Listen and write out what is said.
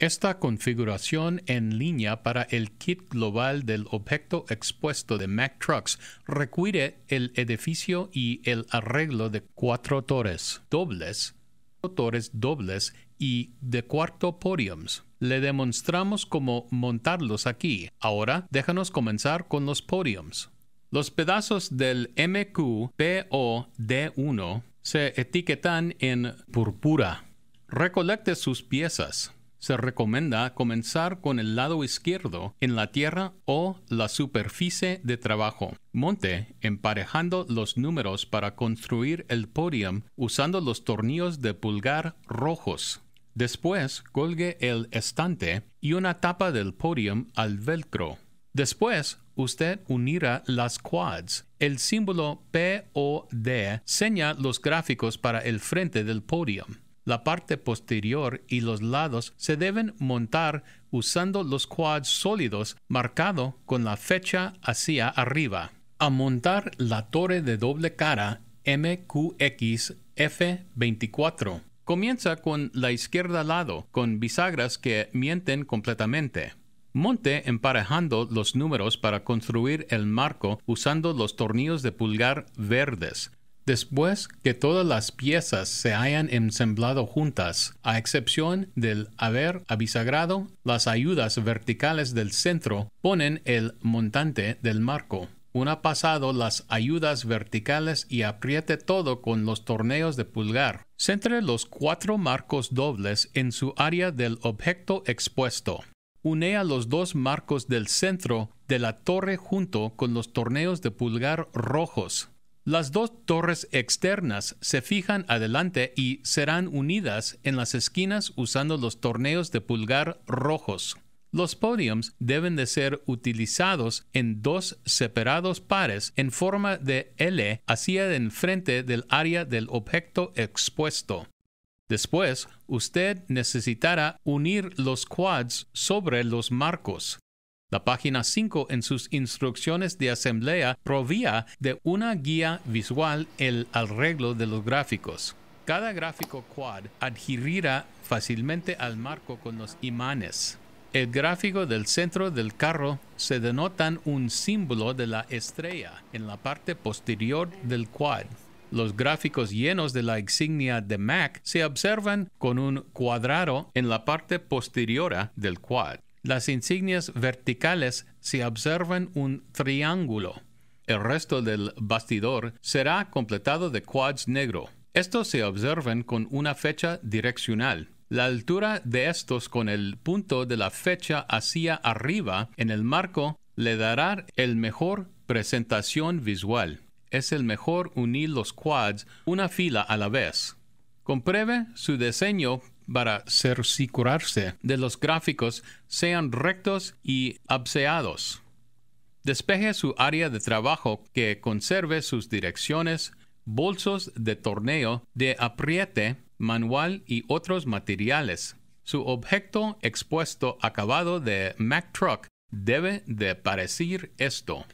Esta configuración en línea para el kit global del objeto expuesto de Mac Trucks requiere el edificio y el arreglo de cuatro torres dobles, torres dobles y de cuarto podiums. Le demostramos cómo montarlos aquí. Ahora déjanos comenzar con los podiums. Los pedazos del MQPOD1 se etiquetan en púrpura. Recolecte sus piezas se recomienda comenzar con el lado izquierdo en la tierra o la superficie de trabajo. Monte emparejando los números para construir el podium usando los tornillos de pulgar rojos. Después colgue el estante y una tapa del podium al velcro. Después, usted unirá las quads. El símbolo POD seña los gráficos para el frente del podium. La parte posterior y los lados se deben montar usando los quads sólidos marcado con la fecha hacia arriba. A montar la torre de doble cara MQX F24. Comienza con la izquierda lado, con bisagras que mienten completamente. Monte emparejando los números para construir el marco usando los tornillos de pulgar verdes. Después que todas las piezas se hayan ensamblado juntas, a excepción del haber abisagrado, las ayudas verticales del centro ponen el montante del marco. Una pasado las ayudas verticales y apriete todo con los torneos de pulgar. Centre los cuatro marcos dobles en su área del objeto expuesto. Unea los dos marcos del centro de la torre junto con los torneos de pulgar rojos las dos torres externas se fijan adelante y serán unidas en las esquinas usando los torneos de pulgar rojos. Los podiums deben de ser utilizados en dos separados pares en forma de L hacia frente del área del objeto expuesto. Después, usted necesitará unir los quads sobre los marcos. La página 5 en sus instrucciones de asamblea provía de una guía visual el arreglo de los gráficos. Cada gráfico quad adherirá fácilmente al marco con los imanes. El gráfico del centro del carro se denotan un símbolo de la estrella en la parte posterior del quad. Los gráficos llenos de la insignia de Mac se observan con un cuadrado en la parte posterior del quad. Las insignias verticales se observan un triángulo. El resto del bastidor será completado de quads negro. Estos se observan con una fecha direccional. La altura de estos con el punto de la fecha hacia arriba en el marco le dará el mejor presentación visual. Es el mejor unir los quads una fila a la vez. Compruebe su diseño para cerciorarse de los gráficos sean rectos y abseados. Despeje su área de trabajo que conserve sus direcciones, bolsos de torneo, de apriete, manual y otros materiales. Su objeto expuesto acabado de Mack Truck debe de parecer esto.